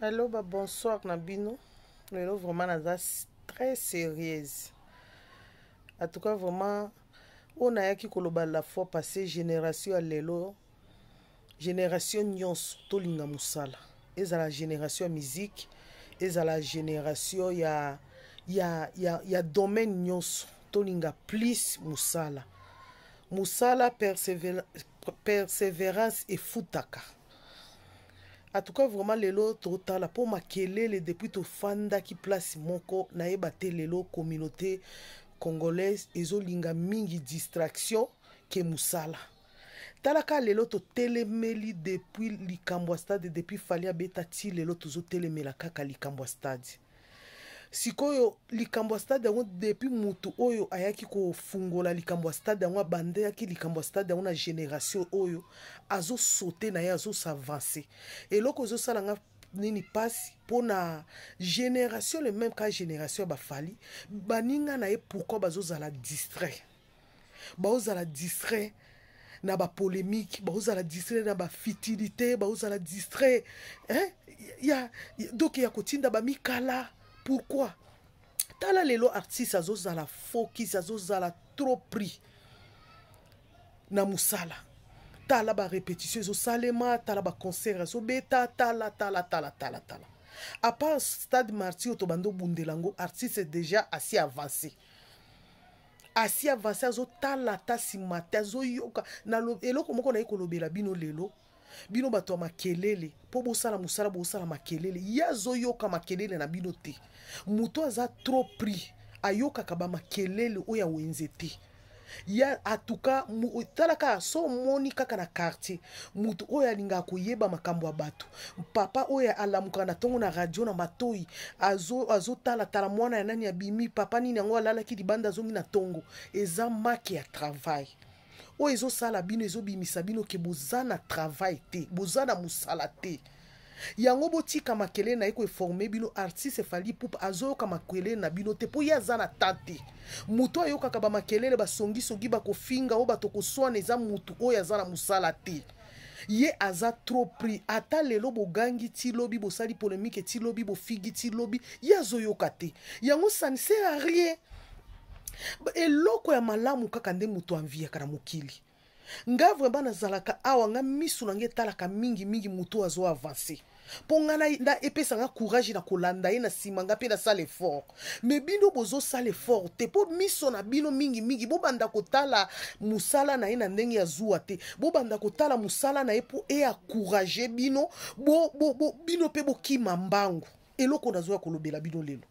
aloba bonsoir na bino lelo vraiment naza très sérieuse en tout cas vraiment oyo nayaki koloba la fois passé génération ya lelo génération nyonso tolinga mosala ezala génération ya musique ezala génération ya, ya, ya, ya domaine nyonso tolinga plus mosala mosala persévérance efutaka en tout cas vraiment lelo totala mpo makelele depuis tofandaki place moko nayeba te lelo communauté congolaise ezolinga mingi distraction ke mosala talaka lelo totelemeli depuis likambo ya stade depuis fali abeta ti lelo tozotelemela kaka likambo ya stade sikoyo likambo ya stade yango depuis motu oyo ayaki kofungola likambo ya stade yango abandaki likambo ya stade yango na génération oyo azosaute na ye azosavanse eloko ezosala nga nini mpasi mpona génération le même ka génération ya bafali baninga na ye pourkui bazozala distrait baozala distrait na bapolémike baozala distrait na bafitilité baozala distrait eh? ya, ya, donc ya kotinda bamikala pourquoi tala lelo artiste azozala fokis azozala trop prix na mosala tala barépétition ezosalema tala baconcert ezobeta tala tala tala tala tala apart stade marti oyo tobanda obundela yango artiste déjà asi avancé asi avancé azotala ata nsima te azoyoka eloko moko naye kolobela bino lelo bino bato ya makelele mpo bosala mosala bosala makelele ye azoyoka makelele na bino te moto aza trop prix ayokaka bamakelele oyo ya wenze te ya atuka tala kaka so omoni kaka na quartier motu oyo alingaka koyeba makambo ya bato papa oyo alamukaka na ntongo na radio na matoi azotala azo tala mwana ya nani abimi papa nini yango alalaki libanda azongi na ntongo eza make ya travail oyo ezosala bino ezobimisa bino ke boza na travail te boza na mosala te yango botika makele na ye koeforme bino artiste efali pupa azoyoka makelele na bino te mpo ye aza na tan te moto ayokaka bamakelele basongisongi bakofinga oyo bato koswana eza motu oyo aza na mosala te ye aza trop pri ata lelo bogangi ti lobi bosali polémike ti lobi bofigi ti lobi ye azoyoka te yango ça ne sert à rien eloko ya malamu kaka nde moto anviaka na mokili nga vraiment nazalaka awa nga misu na ngai etalaka mingimingi moto azo avance mpo ngai epesanga courage na kolanda ye na nsima nga mpe nasala effort me bino bozosala effort te mpo miso na bino mingimingi bobanda kotala mosala na ye na ndenge ya zuwa te bobanda kotala mosala na ye mpo eakourage bino bo, bo, bo, bino mpe bokima mbangu eloko nazwa kolobela bino lelo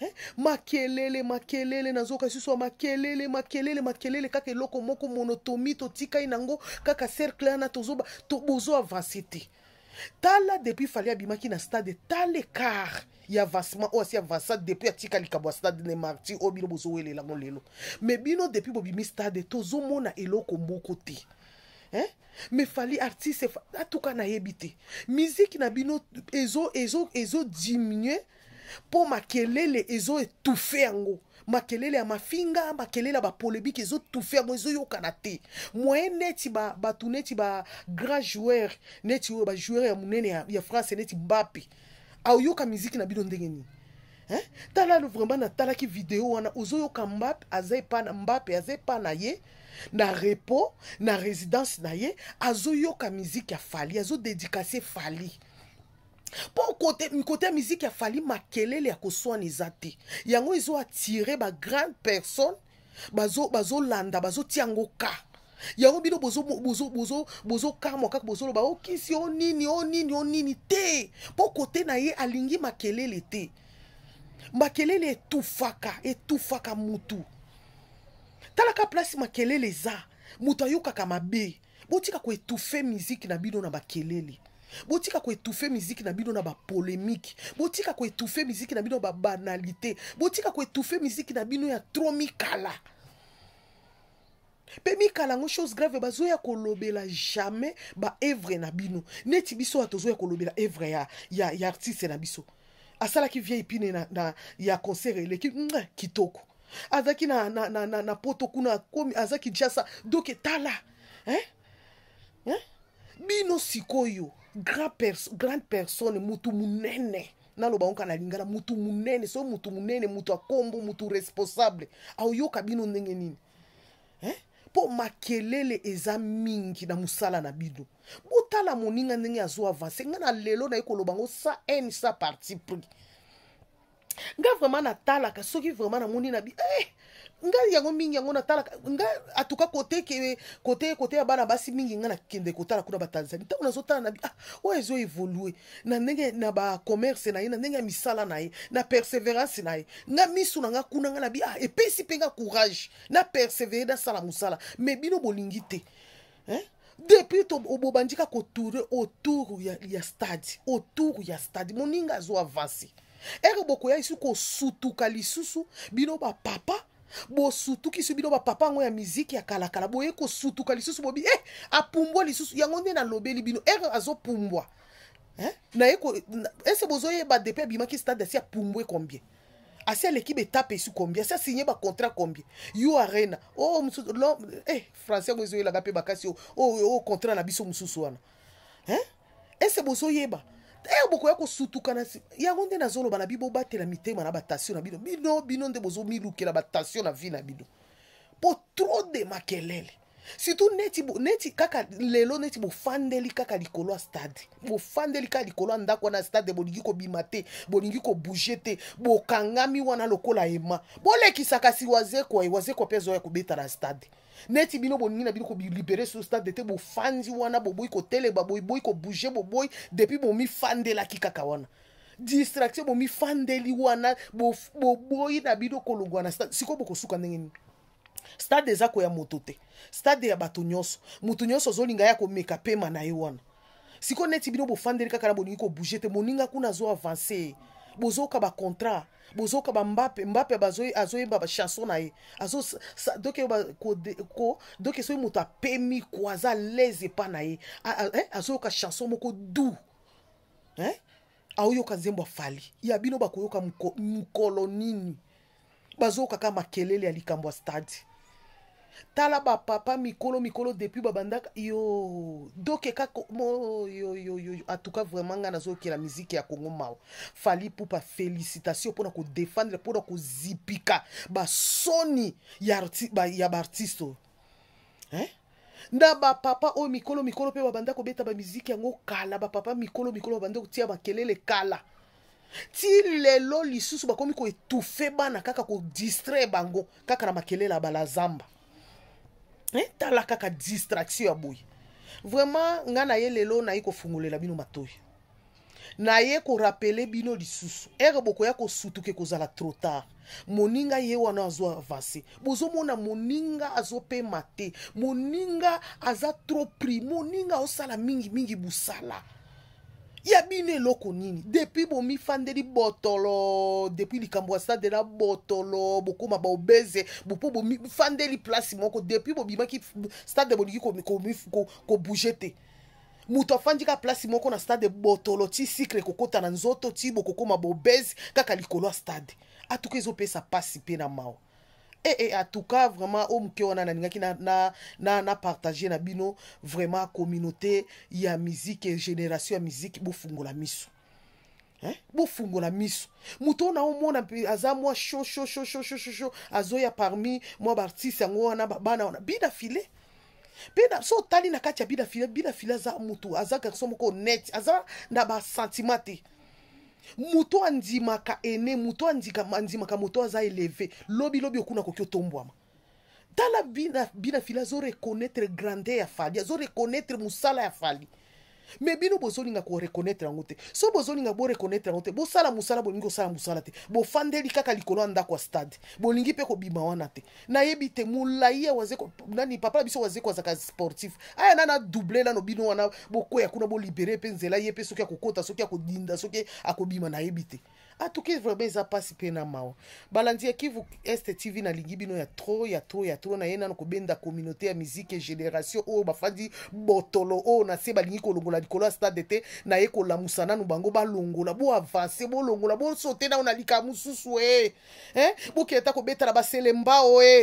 eh? makelele makelele nazoka susu makelele makelele makelele kaka eloko moko monotomi totikai nango kaka cercle wana bozo avance te tala depuis fali abimaki na stade tala ekart ya avancement oyo asi avansa depuis atika likambo ya stade ne marti oyo bino bozowelelango lelo me bino depuis bobimi stade tozomona eloko moko te eh? me fali artiste atuka nayebi te miziki na bino ezo ezo ezo diminue ezo mpo makelele ezoetufe yango makelele ya mafinga makelele ya bapolebike ezotufe yango ezoyokana te moye neti bato ba neti bagrand joueur neti oyo bajoueur ya monene ya, ya france neti mbape aoyoka miziki na bino ndenge nini eh? tala vraiment natalaki video wana ozoyoka mbape aza epa na mbape aza epa na ye na repo na résidence na ye azoyoka miziki ya fali azodedikase fali mpo kote ya miziki afali makelele ya koswana eza te yango ezo atire bagrande personne bazolanda bazo bazotia yango ka yango bino bozokamwa kaka bozoloba okisi oh, o oh, nini o oh, nini o nini te mpo kote na ye alingi makelele te makelele etufaka etufaka mutu talaka place makelele eza moto ayokaka mabe botika koetufe miziki na bino na bakelele botika koetufe miziki na bino na bapolémike botika koetufe miziki na bino ya babanalité botika koetufe miziki na bino ya tro mikala mpe mikala yango chose grave bazoya kolobela jamais baevre na bino neti biso oyo tozoya kolobela evre ya, ya, ya artiste na biso asalaki vieille pine na, na, ya concert eleki kitoko azalaki na, na, na, na, na poto kuna azalaki jasa donc etala hein? Hein? bino sikoyo grand, pers grand personne motu monene naloba ngo kana alingana motu monene so motu monene motu akombo motu responsable aoyoka bino ndenge nini eh? mpo makelele eza mingi na mosala na bino botala moninga ndenge azo avance ngai na lelo naye koloba ngo sa n sa parti pris nga vraimen natalaka soki vraimen namoni na bi eh, ngai yango mingi yango natalaka ngai atuka kote kote kote ya bana basi mingi ngai nakende kotala kuna batanzanie ntango nazotala na bi ah oyo ezo évolue na ndenge na bacommerce na ye na ndenge ya misala na ye na persévérance na ye nga misu na nga kuna ngai na bi ah epesi mpe nga courage na persévére nasala mosala me bino bolingi te hein? depuis bobandika kotourne autour ya, ya stade autour ya stade moninga azo avance ere bokoya lisuku kosutuka lisusu bino bapapa bosutukisi bino bapapa yango ya miziki ya kalakala boye kosutuka lisusu bobi e eh, apumbwa lisusu yango nde nalobeli bino ere azopumbwa eh? naye ese bozoyeba depuis abimaki stade asi apumbwe combien asi aleki betape esi combien asi asigne bacontrat combien yo arena o oh, mosusu eh, français yango ezoyelaka mpe makasi o oh, oh, contrat na biso mosusu wana eh? ese bozoyeba te eh, bokoya kosutuka na nsima yango nde nazoloba na bino bobatela mitema na batation na bino bino bino nde bozomilukela batation na vie na bino po tro de makelele surtout neti, bo, neti kaka lelo neti bofandeli kaka likolo ya stade bofandeli kaka likolo ya ndako wana ya stade bolingi kobima te bolingi kobouge te bokangami wana lokola ema bolekisa kasi wazekwa eh, wazekwa mpe azoya kobetala stade neti bino bolingi na bino kolibere sur stade te bofandi wana boboyi koteleba boboyi kobouge boboyi depuis bomifandelaki kaka wana distraction bomifandeli wana boboyi bo, na bino kolongwa na stade sikoyo bokosuka ndenge nini stade eza koya moto te stade ya bato nyonso motu nyonso ozolinga ya komeka pema na ye wana sikoyo neti bino bofandeli kaka na bolingi kobouge te moninga kuna azo avance bozoyoka bacontrat bozoyoka bambape mbape azoyeba bachanson na ye doke soki moto apemi ko aza lese epa na ye azoyoka chanson moko du eh? aoyoka nzembo afali ya bino bakoyoka mkolo nini bazoyoka kaka makelele ya likambo ya stade tala bapapa mikolo mikolo depuis babandaka yo dokeka moyoyoyo atuka vraiment ngai nazokela miziki ya kongo mawa fali pupa félicitation mpona kodefendre mpona kozipika basoni ya baartiste ba, eh? na bapapa oyo mikolo mikolo mpe babanda kobeta bamiziki yango kala bapapa mikolo mikolo babanda kotia makelele kala ti lelo lisusu bakomi koetufe bana kaka kodistrai bango kaka na makelele ya balazamba eh, tala kaka distraction ya boye vraiment ngai naye lelo naye kofungolela bino matoyi naye korapele bino lisusu ere bokoya kosutuke kozala trop tard moninga ye wana azo avance bozomona moninga azopema te moninga aza trop pri moninga aosala mingimingi bosala mingi ya bino eloko nini depuis bomifandeli botolo depuis likambo ya stade na botolo bokóma baobeze mpo bomifandeli place moko depuis bobimaki stade bolingi kobouge te moto afandi kaka place moko na stade botolo ti sikre kokɔta na nzoto ti bokokóma baobeze kaka likolo ya stade atuka ezopesa mpasi mpe na mawa et eh, eh, tout cas vraiment au moke on a na na, na, na bino vraiment communauté ya et génération ya mizike bofungola miso hein? Eh? la miso moto oyo naomona mpe aza mwa shoshoshoshoshosho azoya parmi moi baartiste yango na bana bina file Bida, so tali na kati ya file bina file aza mutu aza garson moko net aza na ba sentimate. moto andimaka ene moto andimaka moto aza eleve lobilobi okuna koki otombwama tala bina, bina fili azoreconnaitre grande ya fali azo azoreconnaitre mosala ya fali me bino bozolinga korekonetre yango te so bozolinga borekonetre yango te bosala mosala bolingi kosala mosala te bofandeli kaka likolo ya ndako ya stade bolingi mpe kobima wana te nayebi te molai nani papa na biso waze koazaka sportif aya nana double nano bino wana bokwea kuna bolibere mpe nzela ye mpe soki akokota soki akodinda soki akobima nayebi te atuki vraimen eza mpasi mpe na mawa balandi ya kivu este tv nalingi bino ya tro ya tro ya tro na nano kobenda communauté ya musike génération oyo bafandi botolo oyo na se balingi kolongola na likolo ya stade te naye kolamusa nanu bango balongola boavanse bolongola bosote nao na likaa mosusu e eh? eh bokenda kobetala baselemba o e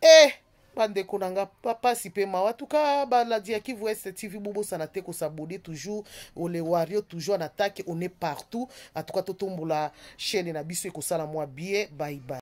e eh, bandeko na nga papasi mpe mawa tuka baladi ya kivu est tv bobosana te kosabone toujours ole wario toujours en attaque on est partout en tout cas totombola chaîne na biso ekosala mwa bien baibai